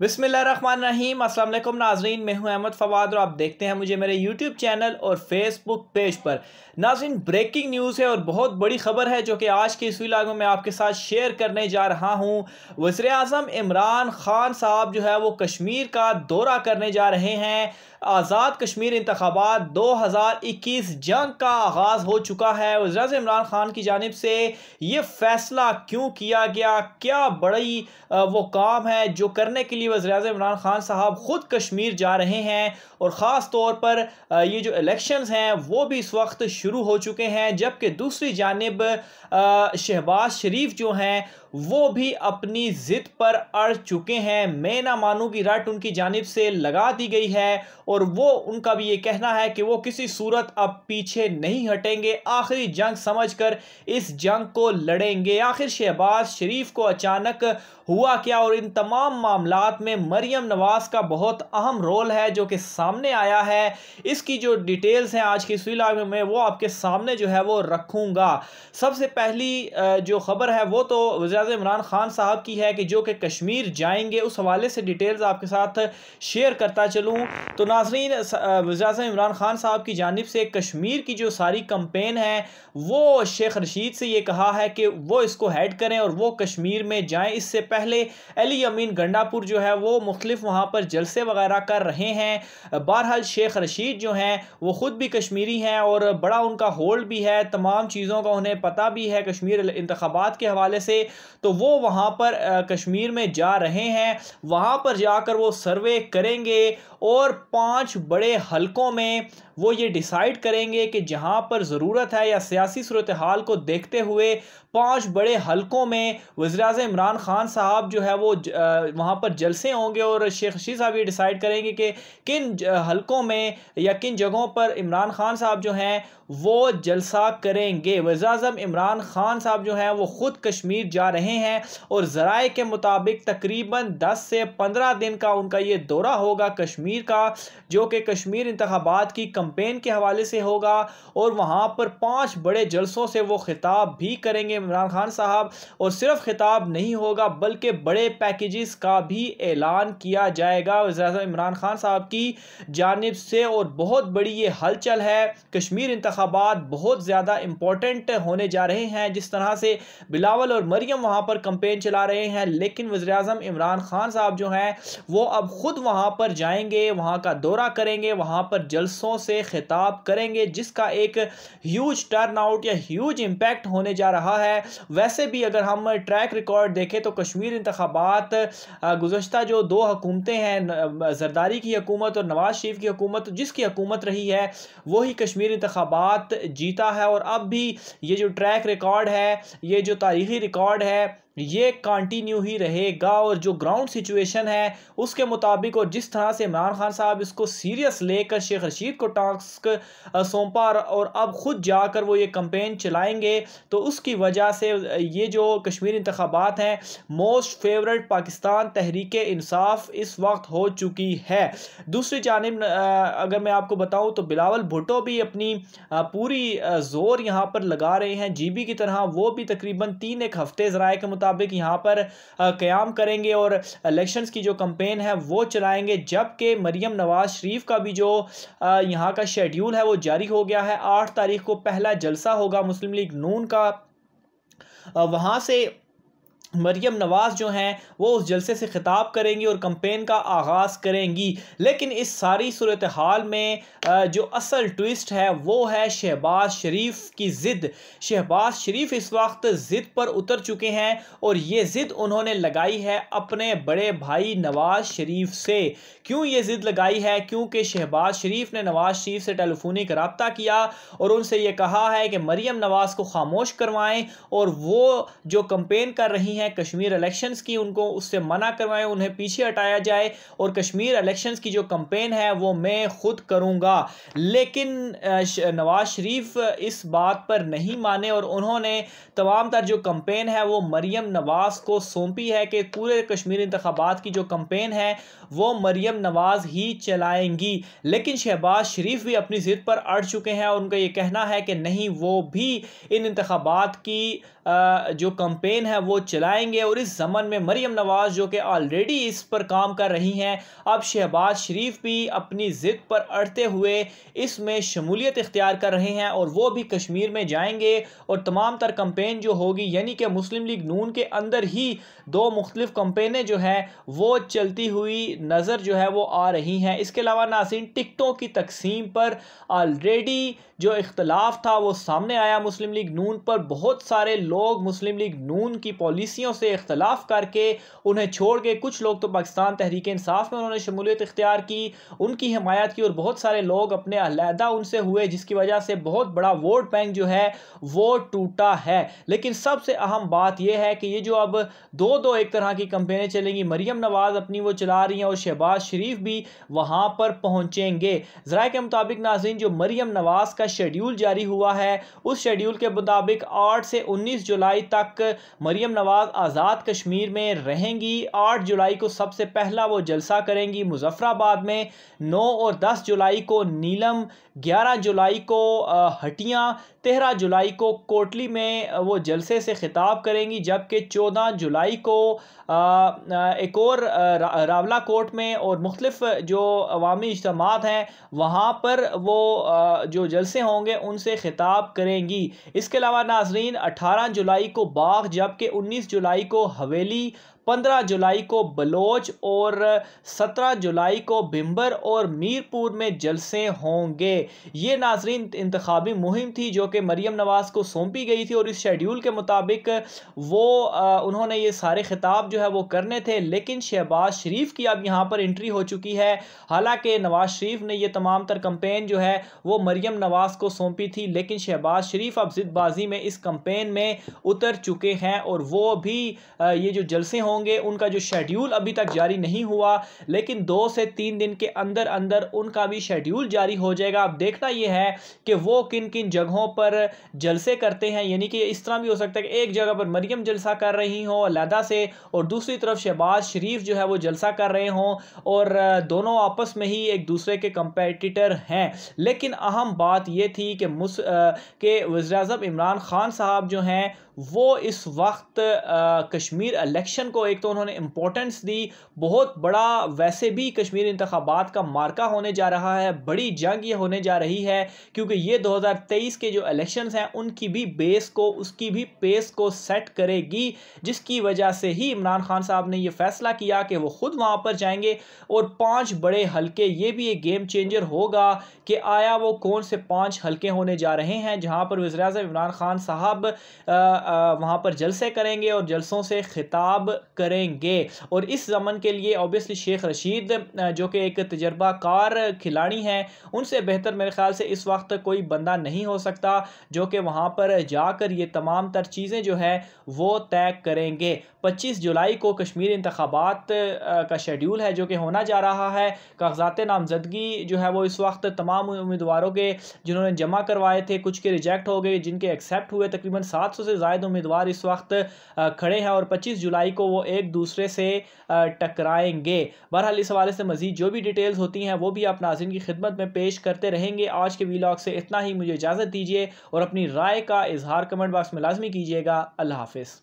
बिसमीम असल नाजरीन मैं हूं अहमद फवाद और आप देखते हैं मुझे मेरे यूट्यूब चैनल और फेसबुक पेज पर नाजरीन ब्रेकिंग न्यूज़ है और बहुत बड़ी खबर है जो कि आज के इस वीडियो में मैं आपके साथ शेयर करने जा रहा हूं वज़र अजम इमरान ख़ान साहब जो है वो कश्मीर का दौरा करने जा रहे हैं आज़ाद कश्मीर इंतबात दो हज़ार इक्कीस जंग का आगाज़ हो चुका है वज़र अजम इमरान ख़ान की जानब से ये फ़ैसला क्यों किया गया क्या बड़ी वो काम है जो करने के लिए मरकज़ी वजर अजम इमरान खान साहब ख़ुद कश्मीर जा रहे हैं और ख़ास तौर पर ये जो इलेक्शन हैं वो भी इस वक्त शुरू हो चुके हैं जबकि दूसरी जानब शहबाज शरीफ जो हैं वो भी अपनी ज़िद पर अड़ चुके हैं मैं ना मानूँ की रट उनकी जानब से लगा दी गई है और वो उनका भी ये कहना है कि वो किसी सूरत अब पीछे नहीं हटेंगे आखिरी जंग समझकर इस जंग को लड़ेंगे आखिर शहबाज शरीफ को अचानक हुआ क्या और इन तमाम मामला में मरियम नवाज का बहुत अहम रोल है जो कि सामने आया है इसकी जो डिटेल्स हैं आज की इस में मैं वो आपके सामने जो है वो रखूँगा सबसे पहली जो खबर है वो तो वजी एजाज़ इमरान खान साहब की है कि जो कि कश्मीर जाएंगे उस हवाले से डिटेल्स आपके साथ शेयर करता चलूँ तो नाजरीन एजाज़ इमरान खान साहब की जानब से कश्मीर की जो सारी कंपेन है वो शेख रशीद से ये कहा है कि वो इसको हेड करें और वो कश्मीर में जाएँ इससे पहले अली अमीन गंडापुर जो है वो मुख्तफ वहाँ पर जलसे वगैरह कर रहे हैं बहरहाल शेख रशीद जो हैं वो ख़ुद भी कश्मीरी हैं और बड़ा उनका होल्ड भी है तमाम चीज़ों का उन्हें पता भी है कश्मीर इंतबात के हवाले से तो वो वहाँ पर कश्मीर में जा रहे हैं वहाँ पर जाकर वो सर्वे करेंगे और पांच बड़े हलकों में वो ये डिसाइड करेंगे कि जहाँ पर ज़रूरत है या सियासी सूरत हाल को देखते हुए पांच बड़े हलकों में वजराज इमरान खान साहब जो है वो वहाँ पर जलसे होंगे और शेख शी साहब ये डिसाइड करेंगे कि किन हलकों में या किन जगहों पर इमरान खान साहब जो हैं वो जलसा करेंगे अजम इमरान खान साहब जो हैं वो ख़ुद कश्मीर जा रहे हैं और जरा के मुताबिक तकरीबन दस से पंद्रह दिन का उनका ये दौरा होगा कश्मीर का जो कि कश्मीर इंतबात की कम कैंपेन के हवाले से होगा और वहाँ पर पाँच बड़े जलसों से वो खिताब भी करेंगे इमरान खान साहब और सिर्फ खिताब नहीं होगा बल्कि बड़े पैकेजेस का भी ऐलान किया जाएगा वजह इमरान खान साहब की जानब से और बहुत बड़ी ये हलचल है कश्मीर इंतबात बहुत ज़्यादा इम्पोर्टेंट होने जा रहे हैं जिस तरह से बिलावल और मरियम वहाँ पर कंपेन चला रहे हैं लेकिन अजम इमरान खान साहब जो हैं वो अब ख़ुद वहाँ पर जाएंगे वहाँ का दौरा करेंगे वहाँ पर जलसों से से खिताब करेंगे जिसका एक ह्यूज टर्न आउट या ह्यूज इम्पैक्ट होने जा रहा है वैसे भी अगर हम ट्रैक रिकॉर्ड देखें तो कश्मीर इंतबात गुजशत जो दो हकूमतें हैं जरदारी की हकूमत और नवाज शरीफ की हकूमत जिसकी हकूमत रही है वही कश्मीर इंतबात जीता है और अब भी ये जो ट्रैक रिकॉर्ड है ये जो तारीखी रिकॉर्ड है ये कंटिन्यू ही रहेगा और जो ग्राउंड सिचुएशन है उसके मुताबिक और जिस तरह से इमरान खान साहब इसको सीरियस लेकर शेख रशीद को टास्क सौंपा और अब खुद जाकर वो ये कंपेन चलाएंगे तो उसकी वजह से ये जो कश्मीर इंतबात हैं मोस्ट फेवरेट पाकिस्तान तहरीक इंसाफ इस वक्त हो चुकी है दूसरी जानब अगर मैं आपको बताऊँ तो बिलावल भुटो भी अपनी पूरी जोर यहाँ पर लगा रहे हैं जी की तरह वो भी तकरीबन तीन एक हफ्ते ज़राए के मुताबिक मुताबिक यहाँ पर क़्याम करेंगे और इलेक्शंस की जो कंपेन है वो चलाएंगे जबकि मरीम नवाज़ शरीफ का भी जो यहाँ का शेड्यूल है वो जारी हो गया है आठ तारीख को पहला जलसा होगा मुस्लिम लीग नून का वहाँ से मरियम नवाज़ जो हैं वो उस जलसे से ख़िताब करेंगी और कंपेन का आगाज़ करेंगी लेकिन इस सारी सूरत हाल में जो असल ट्विस्ट है वो है शहबाज शरीफ की ज़िद शहबाज शरीफ इस वक्त ज़िद पर उतर चुके हैं और ये ज़िद उन्होंने लगाई है अपने बड़े भाई नवाज़ शरीफ से क्यों ये ज़िद लगाई है क्योंकि शहबाज शरीफ ने नवाज़ शरीफ से टेलीफोनिक रबता किया और उनसे ये कहा है कि मरियम नवाज़ को खामोश करवाएँ और वो जो कंपेन कर रही हैं कश्मीर इलेक्शंस की उनको उससे मना करवाएं उन्हें पीछे हटाया जाए और कश्मीर इलेक्शंस की जो कंपेन है वो मैं खुद करूँगा लेकिन नवाज शरीफ इस बात पर नहीं माने और उन्होंने तमाम तर जो कंपेन है वो मरियम नवाज़ को सौंपी है कि पूरे कश्मीर इंतबात की जो कंपेन है वो मरियम नवाज़ ही चलाएंगी लेकिन शहबाज शरीफ भी अपनी ज़िद पर अड़ चुके हैं और उनका ये कहना है कि नहीं वो भी इन इंतबात की जो कंपेन है वो चला लाएंगे और इस जमन में मरियम नवाज जो कि ऑलरेडी इस पर काम कर रही हैं अब शहबाज शरीफ भी अपनी ज़िद पर अड़ते हुए इसमें शमूलियत इख्तियार कर रहे हैं और वो भी कश्मीर में जाएंगे और तमाम तर कम्पेन जो होगी यानी कि मुस्लिम लीग नून के अंदर ही दो मुख्तलिफ कम्पेनें जो हैं वो चलती हुई नज़र जो है वो आ रही हैं इसके अलावा नासिन टिकटों की तकसीम पर ऑलरेडी जो इख्तलाफ था वो सामने आया मुस्लिम लीग नून पर बहुत सारे लोग मुस्लिम लीग नून की पॉलिसी एजेंसियों से इख्तलाफ करके उन्हें छोड़ के कुछ लोग तो पाकिस्तान तहरीक इंसाफ में उन्होंने शमूलियत इख्तियार की उनकी हमायत की और बहुत सारे लोग अपने अलहदा उनसे हुए जिसकी वजह से बहुत बड़ा वोट बैंक जो है वो टूटा है लेकिन सबसे अहम बात यह है कि ये जो अब दो दो एक तरह की कंपेनें चलेंगी मरीम नवाज़ अपनी वो चला रही हैं और शहबाज शरीफ भी वहाँ पर पहुँचेंगे ज़रा के मुताबिक नाजीन जो मरीम नवाज़ का शेड्यूल जारी हुआ है उस शेड्यूल के मुताबिक आठ से उन्नीस जुलाई तक मरीम नवाज़ बाद आज़ाद कश्मीर में रहेंगी आठ जुलाई को सबसे पहला वो जलसा करेंगी मुजफ्फराबाद में नौ और दस जुलाई को नीलम ग्यारह जुलाई को हटिया तेरह जुलाई को कोटली में वो जलसे से ख़िताब करेंगी जबकि चौदह जुलाई को एक और रावला कोट में और मुख्तफ जो अवामी इजतम हैं वहाँ पर वो जो जलसे होंगे उनसे ख़िताब करेंगी इसके अलावा नाजरीन अठारह जुलाई को बाघ जबकि उन्नीस जुलाई को हवेली पंद्रह जुलाई को बलोच और सत्रह जुलाई को भिम्बर और मीरपुर में जलसे होंगे ये नाजरीन इंतबी मुहिम थी जो कि मरीम नवाज़ को सौंपी गई थी और इस शेड्यूल के मुताबिक वो आ, उन्होंने ये सारे खिताब जो है वो करने थे लेकिन शहबाज शरीफ की अब यहाँ पर एंट्री हो चुकी है हालांकि नवाज़ शरीफ ने यह तमाम तर कंपेन जो है वो मरीम नवाज़ को सौंपी थी लेकिन शहबाज शरीफ अब जिदबाजी में इस कंपेन में उतर चुके हैं और वो भी ये जो जलसे होंगे होंगे उनका जो शेड्यूल अभी तक जारी नहीं हुआ लेकिन दो से तीन दिन के अंदर अंदर उनका भी शेड्यूल जारी हो जाएगा अब देखना यह है कि वो किन किन जगहों पर जलसे करते हैं यानी कि इस तरह भी हो सकता है कि एक जगह पर मरियम जलसा कर रही हों अलहदा से और दूसरी तरफ शहबाज शरीफ जो है वो जलसा कर रहे हों और दोनों आपस में ही एक दूसरे के कंपेटिटर हैं लेकिन अहम बात यह थी कि मुस के अजम इमरान खान साहब जो हैं वो इस वक्त आ, कश्मीर इलेक्शन को एक तो उन्होंने इम्पोर्टेंस दी बहुत बड़ा वैसे भी कश्मीर इंतबात का मार्का होने जा रहा है बड़ी जंग ये होने जा रही है क्योंकि ये 2023 के जो इलेक्शंस हैं उनकी भी बेस को उसकी भी पेस को सेट करेगी जिसकी वजह से ही इमरान खान साहब ने यह फैसला किया कि वह खुद वहाँ पर जाएंगे और पाँच बड़े हल्के ये भी एक गेम चेंजर होगा कि आया वो कौन से पाँच हल्के होने जा रहे हैं जहाँ पर वजी अजम इमरान खान साहब वहाँ पर जलसे करेंगे और जलसों से खिताब करेंगे और इस जमन के लिए ऑब्वियसली शेख रशीद जो कि एक तजर्बाकार खिलाड़ी हैं उनसे बेहतर मेरे ख्याल से इस वक्त कोई बंदा नहीं हो सकता जो कि वहाँ पर जाकर ये तमाम तर चीज़ें जो है वो तय करेंगे पच्चीस जुलाई को कश्मीर इंतबात का शेड्यूल है जो कि होना जा रहा है कागजात नामजदगी जो है वो इस वक्त तमाम उम्मीदवारों के जिन्होंने जमा करवाए थे कुछ के रिजेक्ट हो गए जिनके एक्सेप्ट हुए तकरीबन सात सौ से जायद उम्मीदवार इस वक्त खड़े हैं और पच्चीस जुलाई को वो एक दूसरे से टकराएंगे बहरहाल इस हवाले से मज़ीद जो भी डिटेल्स होती हैं वो भी आप नाजिन की खिदमत में पेश करते रहेंगे आज के वीलॉग से इतना ही मुझे इजाज़त दीजिए और अपनी राय का इजहार कमेंट बॉक्स में लाजमी कीजिएगा अल्लाह हाफिज़